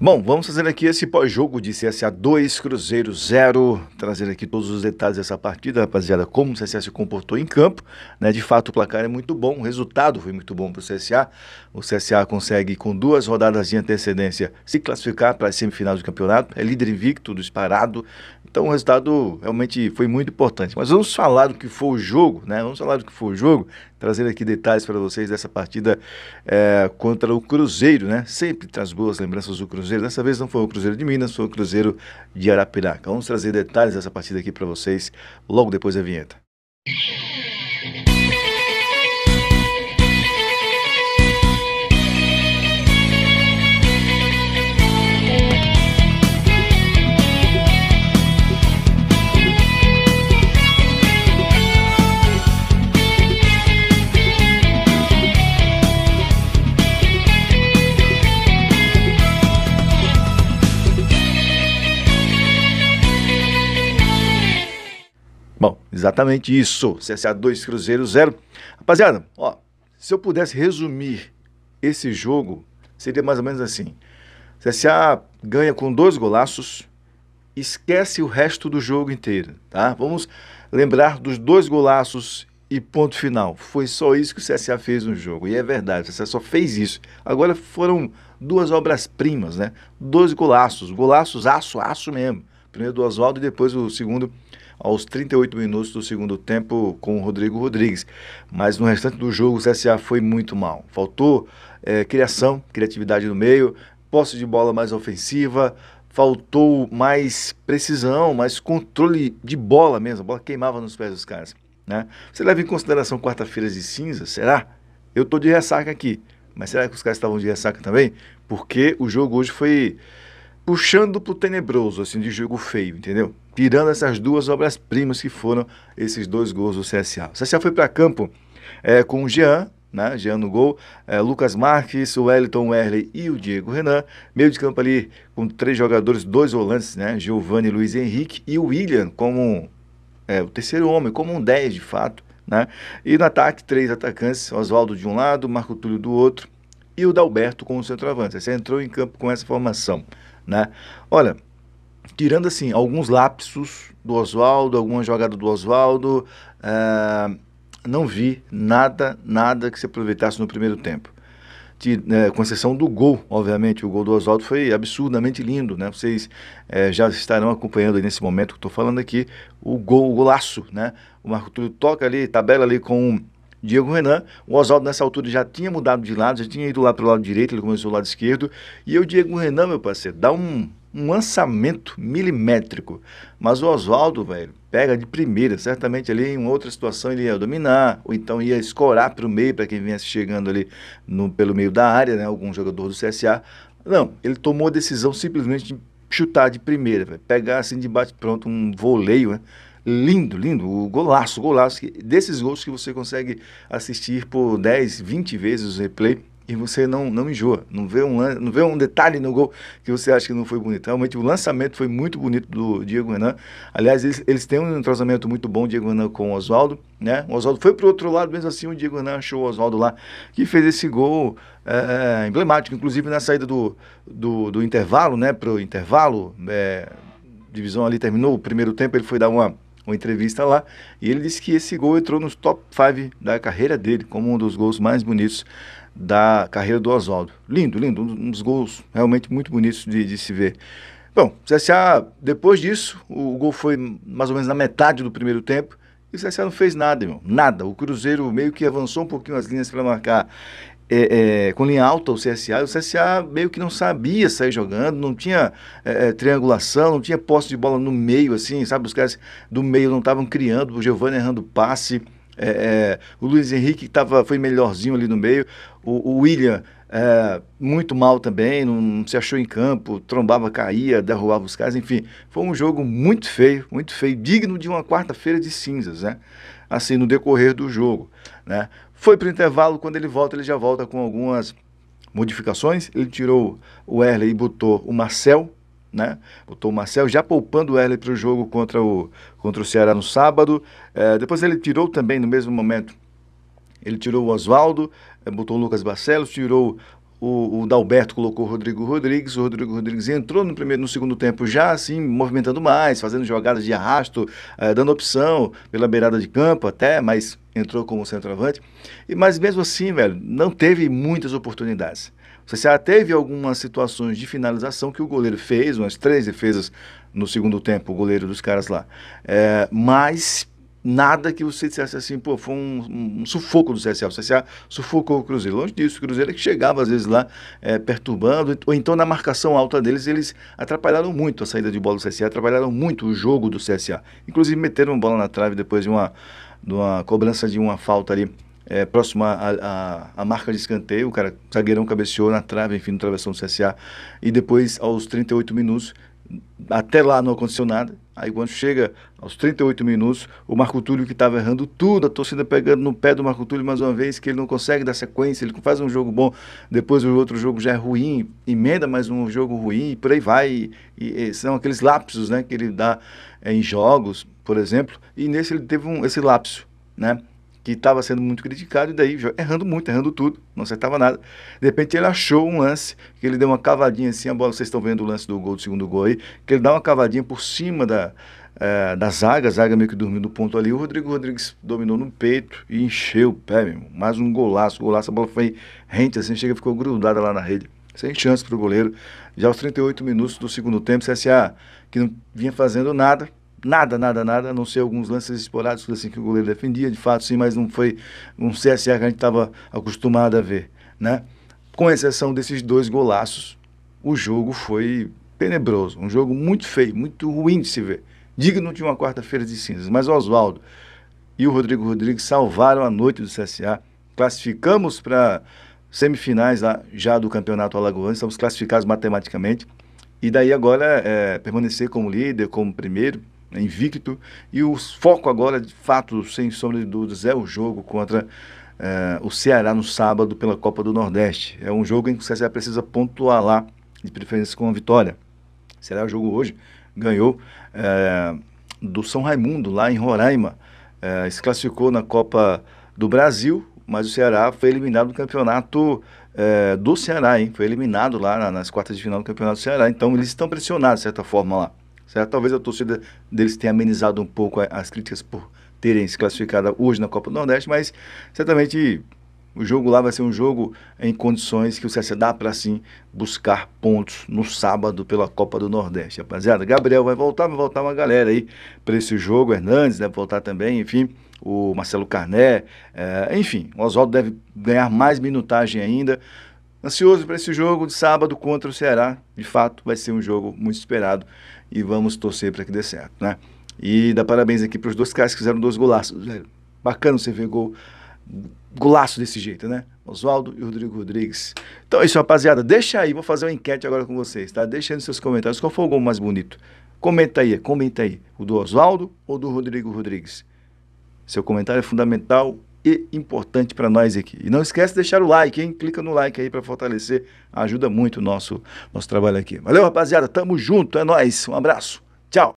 Bom, vamos fazer aqui esse pós-jogo de CSA 2, Cruzeiro 0, trazer aqui todos os detalhes dessa partida, rapaziada, como o CSA se comportou em campo, né? De fato, o placar é muito bom, o resultado foi muito bom para o CSA. O CSA consegue, com duas rodadas de antecedência, se classificar para a semifinal do campeonato, é líder invicto, disparado, então o resultado realmente foi muito importante. Mas vamos falar do que foi o jogo, né? Vamos falar do que foi o jogo, trazer aqui detalhes para vocês dessa partida é, contra o Cruzeiro, né? Sempre traz boas lembranças do Cruzeiro. Dessa vez não foi o Cruzeiro de Minas, foi o Cruzeiro de Arapiraca. Vamos trazer detalhes dessa partida aqui para vocês logo depois da vinheta. Bom, exatamente isso. CSA 2, Cruzeiro 0. Rapaziada, ó, se eu pudesse resumir esse jogo, seria mais ou menos assim. CSA ganha com dois golaços, esquece o resto do jogo inteiro, tá? Vamos lembrar dos dois golaços e ponto final. Foi só isso que o CSA fez no jogo. E é verdade, o CSA só fez isso. Agora foram duas obras-primas, né? Dois golaços, golaços aço, aço mesmo. Primeiro do Oswaldo e depois o segundo aos 38 minutos do segundo tempo com o Rodrigo Rodrigues. Mas no restante do jogo o CSA foi muito mal. Faltou é, criação, criatividade no meio, posse de bola mais ofensiva, faltou mais precisão, mais controle de bola mesmo. A bola queimava nos pés dos caras. Né? Você leva em consideração quarta-feira de cinza? Será? Eu estou de ressaca aqui. Mas será que os caras estavam de ressaca também? Porque o jogo hoje foi puxando pro tenebroso, assim, de jogo feio, entendeu? Tirando essas duas obras-primas que foram esses dois gols do CSA. O CSA foi para campo é, com o Jean, né? Jean no gol, é, Lucas Marques, o Wellington Werley e o Diego Renan. Meio de campo ali com três jogadores, dois volantes, né? Giovanni Luiz Henrique e o William como é, o terceiro homem, como um 10 de fato. Né? E no ataque, três atacantes, Oswaldo de um lado, Marco Túlio do outro e o Dalberto como centroavante. Você entrou em campo com essa formação né? Olha, tirando assim alguns lapsos do Oswaldo, alguma jogada do Oswaldo, eh, não vi nada, nada que se aproveitasse no primeiro tempo. De, né, com exceção do gol, obviamente, o gol do Oswaldo foi absurdamente lindo, né? Vocês é, já estarão acompanhando nesse momento que estou falando aqui o gol, o golaço, né? O Marco Túlio toca ali, tabela ali com Diego Renan. O Oswaldo, nessa altura, já tinha mudado de lado, já tinha ido lá para o lado direito, ele começou o lado esquerdo. E o Diego Renan, meu parceiro, dá um, um lançamento milimétrico. Mas o Oswaldo, velho, pega de primeira. Certamente ali em outra situação ele ia dominar, ou então ia escorar para o meio, para quem viesse chegando ali no, pelo meio da área, né? Algum jogador do CSA. Não, ele tomou a decisão simplesmente de chutar de primeira, véio. pegar assim de bate pronto um voleio, né? lindo, lindo. O golaço, golaço. Desses gols que você consegue assistir por 10, 20 vezes o replay e você não, não enjoa, não vê, um, não vê um detalhe no gol que você acha que não foi bonito. Realmente o lançamento foi muito bonito do Diego Renan. Aliás, eles, eles têm um entrosamento muito bom, o Diego Renan com o Oswaldo. Né? O Oswaldo foi para o outro lado, mesmo assim o Diego Renan achou o Oswaldo lá, que fez esse gol é, emblemático, inclusive na saída do, do, do intervalo, né? para o intervalo, é, divisão ali terminou o primeiro tempo, ele foi dar uma uma entrevista lá, e ele disse que esse gol entrou nos top 5 da carreira dele, como um dos gols mais bonitos da carreira do Oswaldo. Lindo, lindo, um dos gols realmente muito bonitos de, de se ver. Bom, CSA, depois disso, o gol foi mais ou menos na metade do primeiro tempo, e o CSA não fez nada, irmão. Nada. O Cruzeiro meio que avançou um pouquinho as linhas para marcar é, é, com linha alta o CSA, o CSA meio que não sabia sair jogando, não tinha é, é, triangulação, não tinha posse de bola no meio, assim, sabe? Os caras do meio não estavam criando, o Giovanni errando passe, é, é, o Luiz Henrique tava, foi melhorzinho ali no meio, o, o William muito mal também, não, não, se achou em campo, trombava, caía, derrubava os caras, enfim. Foi um jogo muito feio, muito feio, digno de uma quarta-feira de cinzas, né? Assim, no decorrer do jogo, né? Foi para o intervalo, quando ele volta, ele já volta com algumas modificações. Ele tirou o Erle e botou o Marcel, né? Botou o Marcel, já poupando o Erle para o jogo contra o, contra o Ceará no sábado. É, depois ele tirou também, no mesmo momento, ele tirou o Oswaldo, é, botou o Lucas Barcelos, tirou o, o Dalberto colocou o Rodrigo Rodrigues, o Rodrigo Rodrigues entrou no primeiro, no segundo tempo já assim, movimentando mais, fazendo jogadas de arrasto, eh, dando opção pela beirada de campo até, mas entrou como centroavante. E mas mesmo assim, velho, não teve muitas oportunidades. Você já teve algumas situações de finalização que o goleiro fez, umas três defesas no segundo tempo, o goleiro dos caras lá. É, mas nada que você dissesse assim, pô, foi um, um sufoco do CSA. O CSA sufocou o Cruzeiro. Longe disso, o Cruzeiro é que chegava às vezes lá é, perturbando, ou então na marcação alta deles, eles atrapalharam muito a saída de bola do CSA, atrapalharam muito o jogo do CSA. Inclusive meteram bola na trave depois de uma, de uma cobrança de uma falta ali. É, próxima à, a marca de escanteio, o cara zagueirão cabeceou na trave, enfim, no travessão do CSA. E depois, aos 38 minutos, até lá não aconteceu nada. Aí quando chega aos 38 minutos, o Marco Túlio que estava errando tudo, a torcida pegando no pé do Marco Túlio mais uma vez, que ele não consegue dar sequência, ele faz um jogo bom, depois o outro jogo já é ruim, emenda mais um jogo ruim, e por aí vai. E, e, são aqueles lapsos né, que ele dá é, em jogos, por exemplo, e nesse ele teve um, esse lapso. Né? que estava sendo muito criticado, e daí errando muito, errando tudo, não acertava nada. De repente ele achou um lance, que ele deu uma cavadinha assim, a bola, vocês estão vendo o lance do gol, do segundo gol aí, que ele dá uma cavadinha por cima da, é, da zaga, a zaga meio que dormiu no ponto ali, o Rodrigo Rodrigues dominou no peito e encheu o pé, mesmo. mais um golaço, golaço, a bola foi rente assim, chega ficou grudada lá na rede, sem chance para o goleiro. Já aos 38 minutos do segundo tempo, CSA, que não vinha fazendo nada, Nada, nada, nada, a não ser alguns lances explorados assim, que o goleiro defendia, de fato, sim, mas não foi um CSA que a gente estava acostumado a ver. Né? Com exceção desses dois golaços, o jogo foi tenebroso, um jogo muito feio, muito ruim de se ver. Digno de uma quarta-feira de cinzas. Mas Oswaldo e o Rodrigo Rodrigues salvaram a noite do CSA. Classificamos para semifinais lá, já do Campeonato Alagoano, estamos classificados matematicamente. E daí agora é, permanecer como líder, como primeiro, né, invicto. E o foco agora, de fato, sem sombra de dúvidas, é o jogo contra é, o Ceará no sábado pela Copa do Nordeste. É um jogo em que o Ceará precisa pontuar lá, de preferência com a vitória. Será o jogo hoje, ganhou é, do São Raimundo, lá em Roraima. É, se classificou na Copa do Brasil, mas o Ceará foi eliminado do campeonato do Ceará, hein? Foi eliminado lá nas quartas de final do campeonato do Ceará. Então eles estão pressionados, de certa forma, lá. Certo? Talvez a torcida deles tenha amenizado um pouco as críticas por terem se classificado hoje na Copa do Nordeste, mas certamente o jogo lá vai ser um jogo em condições que o CSA dá para sim buscar pontos no sábado pela Copa do Nordeste, rapaziada. Gabriel vai voltar, vai voltar uma galera aí para esse jogo. Hernandes deve voltar também, enfim. O Marcelo Carné, é, enfim, o Oswaldo deve ganhar mais minutagem ainda ansioso para esse jogo de sábado contra o Ceará. De fato, vai ser um jogo muito esperado e vamos torcer para que dê certo, né? E dá parabéns aqui para os dois caras que fizeram dois golaços. Bacana você ver gol, golaço desse jeito, né? Oswaldo e Rodrigo Rodrigues. Então é isso, rapaziada. Deixa aí, vou fazer uma enquete agora com vocês, tá? Deixa aí nos seus comentários qual foi o gol mais bonito. Comenta aí, comenta aí. O do Oswaldo ou do Rodrigo Rodrigues? Seu comentário é fundamental e importante para nós aqui. E não esquece de deixar o like, hein? Clica no like aí para fortalecer, ajuda muito o nosso, nosso trabalho aqui. Valeu, rapaziada, tamo junto, é nós. Um abraço, tchau!